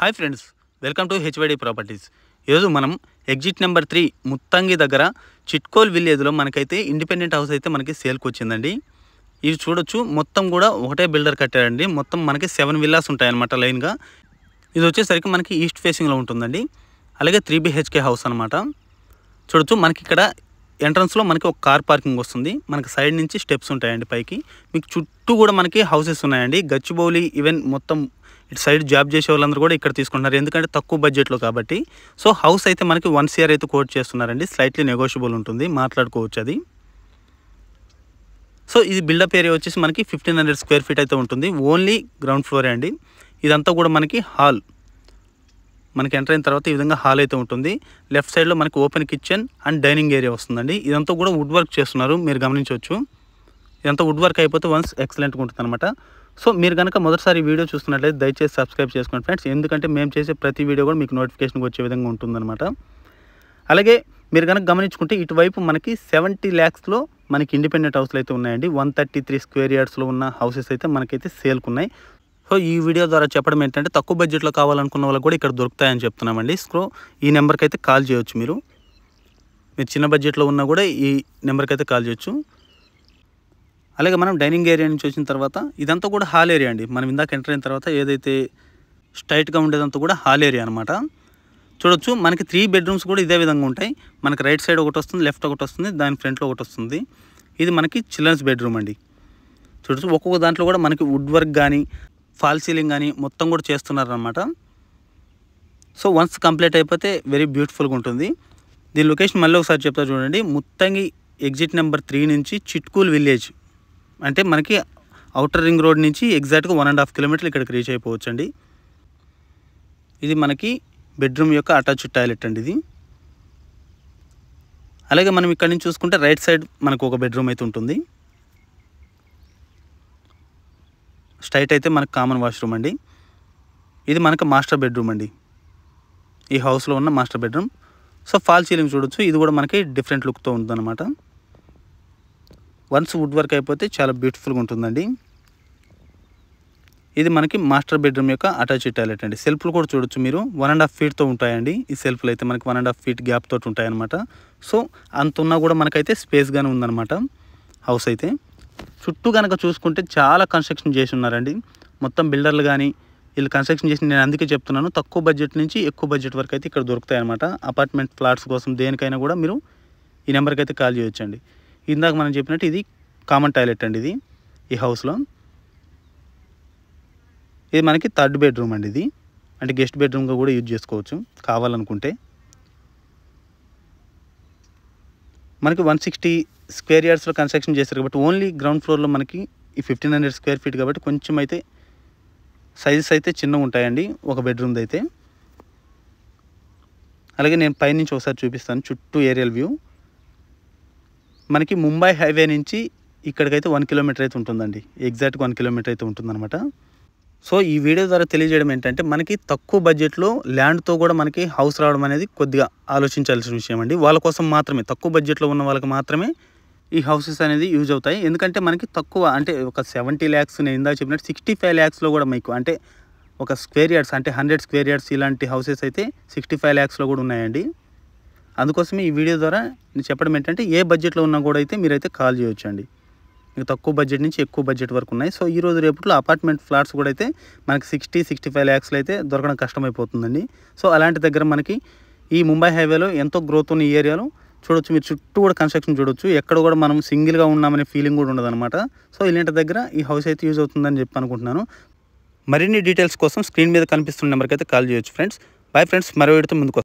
hi friends welcome to HYD properties ఈరోజు మనం exit number three Muthangi దగ్గర చిట్కోల్ విలేజ్లో మనకైతే ఇండిపెండెంట్ హౌస్ అయితే మనకి సేల్కి వచ్చిందండి ఇవి చూడొచ్చు మొత్తం కూడా ఒకటే బిల్డర్ కట్టాడండి మొత్తం మనకి సెవెన్ విల్లాస్ ఉంటాయన్నమాట లైన్గా ఇది వచ్చేసరికి మనకి ఈస్ట్ ఫేసింగ్లో ఉంటుందండి అలాగే త్రీ బిహెచ్కే హౌస్ అనమాట చూడొచ్చు మనకి ఇక్కడ ఎంట్రన్స్లో మనకి ఒక కార్ పార్కింగ్ వస్తుంది మనకి సైడ్ నుంచి స్టెప్స్ ఉంటాయండి పైకి మీకు చుట్టూ కూడా మనకి హౌసెస్ ఉన్నాయండి గచ్చిబౌలి ఈవెన్ మొత్తం ఇటు సైడ్ జాబ్ చేసే వాళ్ళందరూ కూడా ఇక్కడ తీసుకుంటున్నారు ఎందుకంటే తక్కువ బడ్జెట్లో కాబట్టి సో హౌస్ అయితే మనకి వన్ సిఆర్ అయితే కోట్ చేస్తున్నారండి స్లైట్లీ నెగోషియబుల్ ఉంటుంది మాట్లాడుకోవచ్చు అది సో ఇది బిల్డప్ ఏరియా వచ్చేసి మనకి ఫిఫ్టీన్ హండ్రెడ్ స్క్వేర్ ఫీట్ అయితే ఉంటుంది ఓన్లీ గ్రౌండ్ ఫ్లోరే అండి ఇదంతా కూడా మనకి హాల్ మనకి ఎంటర్ అయిన తర్వాత ఈ విధంగా హాల్ అయితే ఉంటుంది లెఫ్ట్ సైడ్లో మనకి open kitchen and dining area వస్తుందండి ఇదంతా కూడా వుడ్ వర్క్ చేస్తున్నారు మీరు గమనించవచ్చు ఎంత వుడ్ వర్క్ అయిపోతే వన్స్ ఎక్సలెంట్గా ఉంటుంది అనమాట సో మీరు కనుక మొదటిసారి వీడియో చూస్తున్నట్లయితే దయచేసి సబ్స్క్రైబ్ చేసుకోండి ఫ్రెండ్స్ ఎందుకంటే మేము చేసే ప్రతి వీడియో కూడా మీకు నోటిఫికేషన్ వచ్చే విధంగా ఉంటుందన్నమాట అలాగే మీరు కనుక గమనించుకుంటే ఇటువైపు మనకి సెవెంటీ ల్యాక్స్లో మనకి ఇండిపెండెంట్ హౌస్లు అయితే ఉన్నాయండి వన్ థర్టీ త్రీ స్క్వేర్ యార్డ్స్లో ఉన్న హౌసెస్ అయితే మనకైతే సేల్కున్నాయి సో ఈ వీడియో ద్వారా చెప్పడం ఏంటంటే తక్కువ బడ్జెట్లో కావాలనుకున్న వాళ్ళు కూడా ఇక్కడ దొరుకుతాయని చెప్తున్నామండి సో ఈ నెంబర్కి అయితే కాల్ చేయొచ్చు మీరు మీరు చిన్న బడ్జెట్లో ఉన్నా కూడా ఈ నెంబర్కి అయితే కాల్ చేయొచ్చు అలాగే మనం డైనింగ్ ఏరియా నుంచి వచ్చిన తర్వాత ఇదంతా కూడా హాల్ ఏరియా అండి మనం ఇందాక ఎంటర్ అయిన తర్వాత ఏదైతే స్ట్రైట్గా ఉండేదంతా కూడా హాల్ ఏరియా అనమాట చూడొచ్చు మనకి త్రీ బెడ్రూమ్స్ కూడా ఇదే విధంగా ఉంటాయి మనకి రైట్ సైడ్ ఒకటి వస్తుంది లెఫ్ట్ ఒకటి వస్తుంది దాని ఫ్రంట్లో ఒకటి వస్తుంది ఇది మనకి చిల్డ్రన్స్ బెడ్రూమ్ అండి చూడొచ్చు ఒక్కొక్క దాంట్లో కూడా మనకి వుడ్ వర్క్ కానీ ఫాల్ సీలింగ్ కానీ మొత్తం కూడా చేస్తున్నారనమాట సో వన్స్ కంప్లీట్ అయిపోతే వెరీ బ్యూటిఫుల్గా ఉంటుంది దీని లొకేషన్ మళ్ళీ ఒకసారి చెప్తా చూడండి ముత్తంగి ఎగ్జిట్ నెంబర్ త్రీ నుంచి చిట్కూల్ విలేజ్ అంటే మనకి అవుటర్ రింగ్ రోడ్ నుంచి ఎగ్జాక్ట్గా వన్ అండ్ హాఫ్ కిలోమీటర్లు ఇక్కడికి రీచ్ అయిపోవచ్చు అండి ఇది మనకి బెడ్రూమ్ యొక్క అటాచ్డ్ టాయిలెట్ అండి ఇది అలాగే మనం ఇక్కడ నుంచి చూసుకుంటే రైట్ సైడ్ మనకు ఒక బెడ్రూమ్ అయితే ఉంటుంది స్ట్రైట్ అయితే మనకు కామన్ వాష్రూమ్ అండి ఇది మనకు మాస్టర్ బెడ్రూమ్ అండి ఈ హౌస్లో ఉన్న master bedroom so fall ceiling చూడొచ్చు ఇది కూడా మనకి డిఫరెంట్ లుక్తో ఉందన్నమాట వన్స్ వుడ్ వర్క్ అయిపోతే చాలా బ్యూటిఫుల్గా ఉంటుందండి ఇది మనకి మాస్టర్ బెడ్రూమ్ యొక్క అటాచ్డ్ టాయిలెట్ అండి సెల్ఫ్లు కూడా చూడొచ్చు మీరు వన్ అండ్ హాఫ్ ఫీట్తో ఉంటాయండి ఈ సెల్ఫ్లు అయితే మనకి one and half feet gap తోటి ఉంటాయన్నమాట సో అంత ఉన్నా కూడా మనకైతే స్పేస్గానే ఉందన్నమాట హౌస్ అయితే చుట్టూ కనుక చూసుకుంటే చాలా కన్స్ట్రక్షన్ చేసి ఉన్నారండి మొత్తం బిల్డర్లు కానీ వీళ్ళు కన్స్ట్రక్షన్ చేసి నేను అందుకే చెప్తున్నాను తక్కువ బడ్జెట్ నుంచి ఎక్కువ బడ్జెట్ వరకు అయితే ఇక్కడ దొరుకుతాయి అనమాట అపార్ట్మెంట్ ఫ్లాట్స్ కోసం దేనికైనా కూడా మీరు ఈ నెంబర్కి అయితే కాల్ చేయొచ్చండి ఇందాక మనం చెప్పినట్టు ఇది కామన్ టాయిలెట్ అండి ఇది ఈ హౌస్లో ఇది మనకి థర్డ్ బెడ్రూమ్ అండి ఇది అంటే గెస్ట్ బెడ్రూమ్గా కూడా యూజ్ చేసుకోవచ్చు కావాలనుకుంటే మనకి వన్ సిక్స్టీ స్క్వేర్ యార్డ్స్లో కన్స్ట్రక్షన్ చేస్తారు కాబట్టి ఓన్లీ గ్రౌండ్ ఫ్లోర్లో మనకి ఈ ఫిఫ్టీన్ హండ్రెడ్ స్క్వేర్ ఫీట్ కాబట్టి కొంచెం అయితే సైజెస్ అయితే చిన్నగా ఉంటాయండి ఒక బెడ్రూమ్ది అయితే అలాగే నేను పైనుంచి ఒకసారి చూపిస్తాను చుట్టూ ఏరియల్ వ్యూ మనకి ముంబై హైవే నుంచి ఇక్కడికైతే వన్ కిలోమీటర్ అయితే ఉంటుందండి ఎగ్జాక్ట్గా వన్ కిలోమీటర్ అయితే ఉంటుందన్నమాట సో ఈ వీడియో ద్వారా తెలియజేయడం ఏంటంటే మనకి తక్కువ బడ్జెట్లో ల్యాండ్తో కూడా మనకి హౌస్ రావడం అనేది కొద్దిగా ఆలోచించాల్సిన విషయం అండి వాళ్ళ కోసం మాత్రమే తక్కువ బడ్జెట్లో ఉన్న వాళ్ళకి మాత్రమే ఈ హౌసెస్ అనేది యూజ్ అవుతాయి ఎందుకంటే మనకి తక్కువ అంటే ఒక సెవెంటీ ల్యాక్స్ నేను ఇందాక చెప్పినట్టు సిక్స్టీ ఫైవ్ ల్యాక్స్లో కూడా మీకు అంటే ఒక స్క్వేర్ యార్డ్స్ అంటే హండ్రెడ్ స్క్వేర్ యార్డ్స్ ఇలాంటి హౌసెస్ అయితే సిక్స్టీ ఫైవ్ ల్యాక్స్లో కూడా ఉన్నాయండి అందుకోసమే ఈ వీడియో ద్వారా నేను చెప్పడం ఏంటంటే ఏ బడ్జెట్లో ఉన్నా కూడా అయితే మీరైతే కాల్ చేయొచ్చండి ఇంకా తక్కువ బడ్జెట్ నుంచి ఎక్కువ బడ్జెట్ వరకు ఉన్నాయి సో ఈ రోజు రేపట్లో అపార్ట్మెంట్ ఫ్లాట్స్ కూడా అయితే మనకి సిక్స్టీ సిక్స్టీ ఫైవ్ ల్యాక్స్లో అయితే దొరకడం కష్టమైపోతుందండి సో అలాంటి దగ్గర మనకి ఈ ముంబై హైవేలో ఎంతో గ్రోత్ ఉన్న ఈ ఏరియాలో చూడొచ్చు మీరు చుట్టూ కూడా కన్స్ట్రక్షన్ చూడొచ్చు ఎక్కడ కూడా మనం సింగిల్గా ఉన్నామనే ఫీలింగ్ కూడా ఉండదన్నమాట సో ఇలాంటి దగ్గర ఈ హౌస్ అయితే యూజ్ అవుతుందని చెప్పి అనుకుంటున్నాను మరిన్ని డీటెయిల్స్ కోసం స్క్రీన్ మీద కనిపిస్తున్న నెంబర్కి అయితే కాల్ చేయొచ్చు ఫ్రెండ్స్ బాయ్ ఫ్రెండ్స్ మరో వీడితో ముందుకు